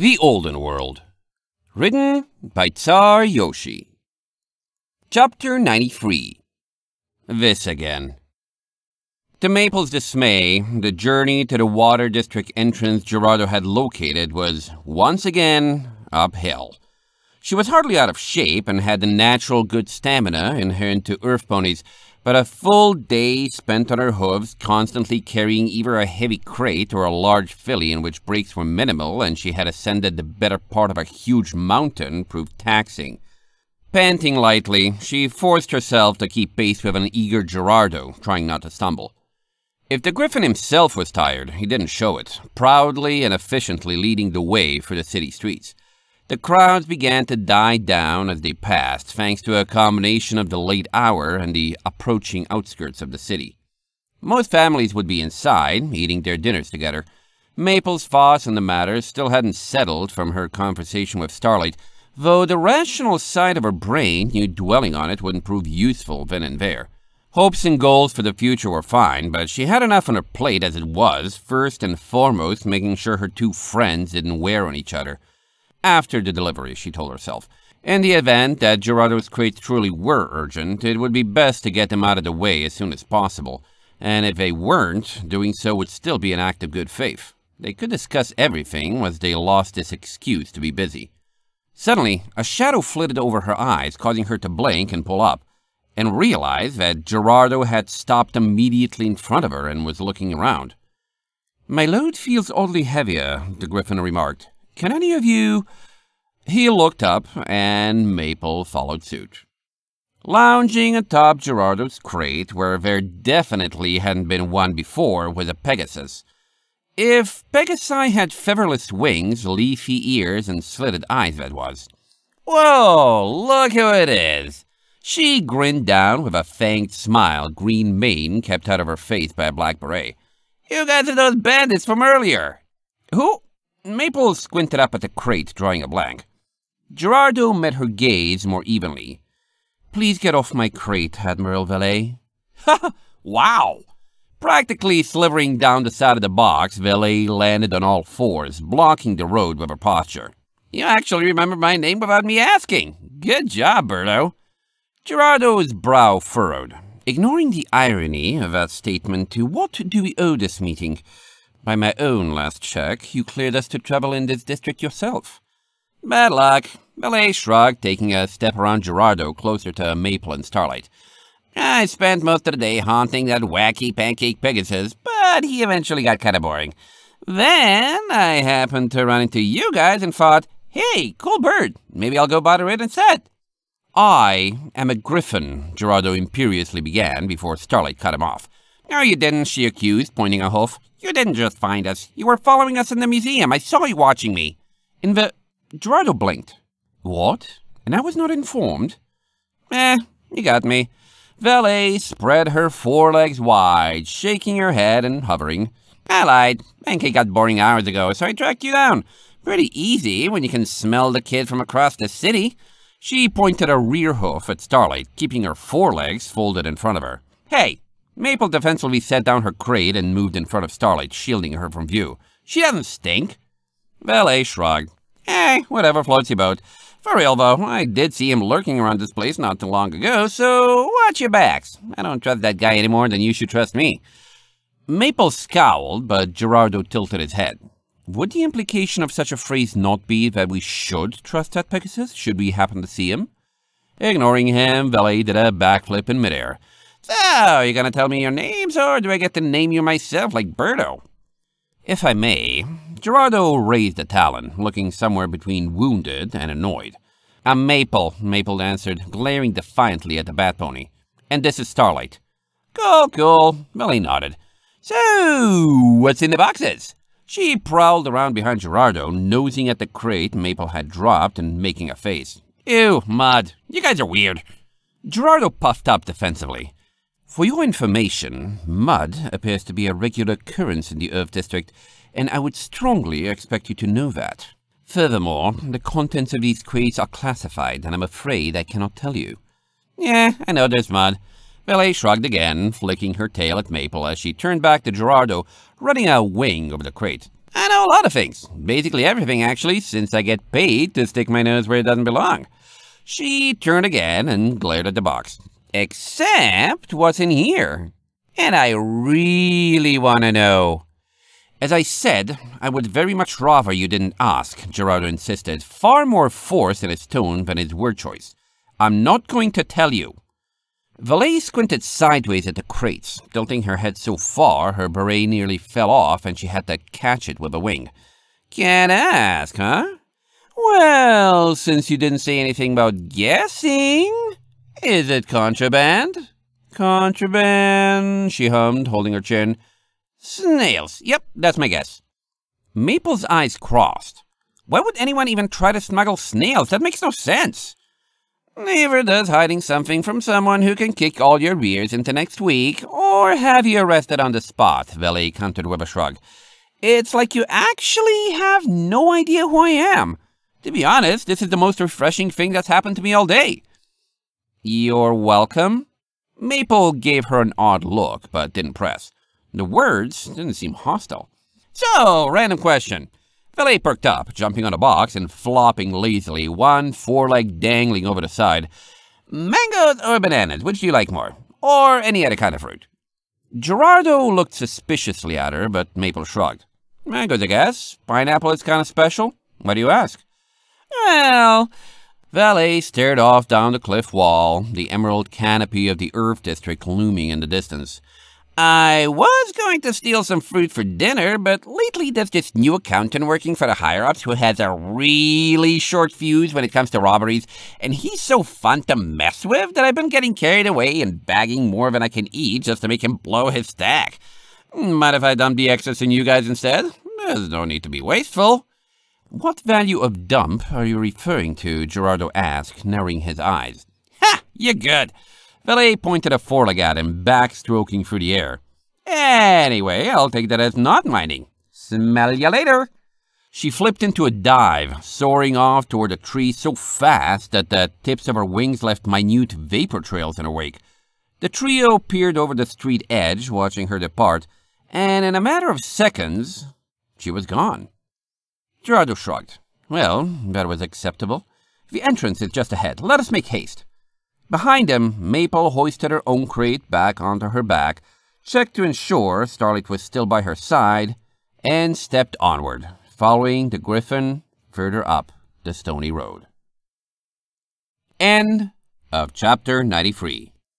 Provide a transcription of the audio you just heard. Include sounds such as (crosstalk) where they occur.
The Olden World Written by Tsar Yoshi Chapter 93 This again To Maple's dismay, the journey to the water district entrance Gerardo had located was, once again, uphill. She was hardly out of shape and had the natural good stamina inherent to earth ponies, but a full day spent on her hooves, constantly carrying either a heavy crate or a large filly in which breaks were minimal and she had ascended the better part of a huge mountain, proved taxing. Panting lightly, she forced herself to keep pace with an eager Gerardo, trying not to stumble. If the Griffin himself was tired, he didn't show it, proudly and efficiently leading the way through the city streets. The crowds began to die down as they passed, thanks to a combination of the late hour and the approaching outskirts of the city. Most families would be inside, eating their dinners together. Maple's thoughts on the matter still hadn't settled from her conversation with Starlight, though the rational side of her brain knew dwelling on it wouldn't prove useful then and there. Hopes and goals for the future were fine, but she had enough on her plate as it was, first and foremost making sure her two friends didn't wear on each other after the delivery, she told herself. In the event that Gerardo's crates truly were urgent, it would be best to get them out of the way as soon as possible. And if they weren't, doing so would still be an act of good faith. They could discuss everything once they lost this excuse to be busy. Suddenly, a shadow flitted over her eyes, causing her to blink and pull up, and realize that Gerardo had stopped immediately in front of her and was looking around. My load feels oddly heavier, the Gryphon remarked. Can any of you? He looked up, and Maple followed suit. Lounging atop Gerardo's crate, where there definitely hadn't been one before, was a Pegasus. If Pegasi had featherless wings, leafy ears, and slitted eyes, that was. Whoa, look who it is! She grinned down with a fanged smile, green mane kept out of her face by a black beret. You guys are those bandits from earlier. Who? Maple squinted up at the crate, drawing a blank. Gerardo met her gaze more evenly. Please get off my crate, Admiral Valet. Ha! (laughs) wow! Practically slithering down the side of the box, Valet landed on all fours, blocking the road with her posture. You actually remember my name without me asking. Good job, Berto. Gerardo's brow furrowed. Ignoring the irony of that statement, to what do we owe this meeting? By my own last check, you cleared us to travel in this district yourself. Bad luck. Malay shrugged, taking a step around Gerardo closer to Maple and Starlight. I spent most of the day haunting that wacky pancake Pegasus, but he eventually got kind of boring. Then I happened to run into you guys and thought, hey, cool bird, maybe I'll go bother it instead. I am a griffin, Gerardo imperiously began before Starlight cut him off. No, you didn't, she accused, pointing a hoof. You didn't just find us. You were following us in the museum. I saw you watching me. In the... Gerardo blinked. What? And I was not informed? Eh, you got me. Valet spread her forelegs wide, shaking her head and hovering. I lied. Pancake got boring hours ago, so I tracked you down. Pretty easy when you can smell the kid from across the city. She pointed a rear hoof at Starlight, keeping her forelegs folded in front of her. Hey, Maple defensively set down her crate and moved in front of Starlight, shielding her from view. She doesn't stink. Valet shrugged. Eh, whatever floats your boat. For real, though, I did see him lurking around this place not too long ago, so watch your backs. I don't trust that guy any more than you should trust me. Maple scowled, but Gerardo tilted his head. Would the implication of such a phrase not be that we should trust that Pegasus, should we happen to see him? Ignoring him, Valet did a backflip in midair. Oh, are you gonna tell me your names, or do I get to name you myself like Birdo? If I may, Gerardo raised a talon, looking somewhere between wounded and annoyed. A maple, Maple answered, glaring defiantly at the bat pony. And this is Starlight. Cool, cool, Millie nodded. So, what's in the boxes? She prowled around behind Gerardo, nosing at the crate Maple had dropped and making a face. Ew, Mud, you guys are weird. Gerardo puffed up defensively. For your information, mud appears to be a regular occurrence in the Earth District, and I would strongly expect you to know that. Furthermore, the contents of these crates are classified, and I'm afraid I cannot tell you. Yeah, I know there's mud. Billy shrugged again, flicking her tail at Maple as she turned back to Gerardo, running a wing over the crate. I know a lot of things. Basically everything, actually, since I get paid to stick my nose where it doesn't belong. She turned again and glared at the box except what's in here. And I really want to know. As I said, I would very much rather you didn't ask, Gerardo insisted, far more force in his tone than his word choice. I'm not going to tell you. Valet squinted sideways at the crates, tilting her head so far her beret nearly fell off and she had to catch it with a wing. Can't ask, huh? Well, since you didn't say anything about guessing... Is it contraband? Contraband, she hummed, holding her chin. Snails. Yep, that's my guess. Maple's eyes crossed. Why would anyone even try to smuggle snails? That makes no sense. Never does hiding something from someone who can kick all your rears into next week or have you arrested on the spot, Velly countered with a shrug. It's like you actually have no idea who I am. To be honest, this is the most refreshing thing that's happened to me all day. You're welcome. Maple gave her an odd look, but didn't press. The words didn't seem hostile. So, random question. Valet perked up, jumping on a box and flopping lazily, one foreleg dangling over the side. Mangoes or bananas, which do you like more? Or any other kind of fruit? Gerardo looked suspiciously at her, but Maple shrugged. Mangoes, I guess. Pineapple is kind of special. Why do you ask? Well, Valet stared off down the cliff wall, the emerald canopy of the Earth District looming in the distance. I was going to steal some fruit for dinner, but lately there's this new accountant working for the higher-ups who has a really short fuse when it comes to robberies, and he's so fun to mess with that I've been getting carried away and bagging more than I can eat just to make him blow his stack. Might if I dump the excess in you guys instead? There's no need to be wasteful. What value of dump are you referring to? Gerardo asked, narrowing his eyes. Ha! You're good. Valet pointed a foreleg at him, backstroking through the air. Anyway, I'll take that as not mining. Smell ya later. She flipped into a dive, soaring off toward a tree so fast that the tips of her wings left minute vapor trails in her wake. The trio peered over the street edge, watching her depart, and in a matter of seconds, she was gone. Gerardo shrugged. Well, that was acceptable. The entrance is just ahead. Let us make haste. Behind them, Maple hoisted her own crate back onto her back, checked to ensure Starlight was still by her side, and stepped onward, following the griffin further up the stony road. End of chapter 93.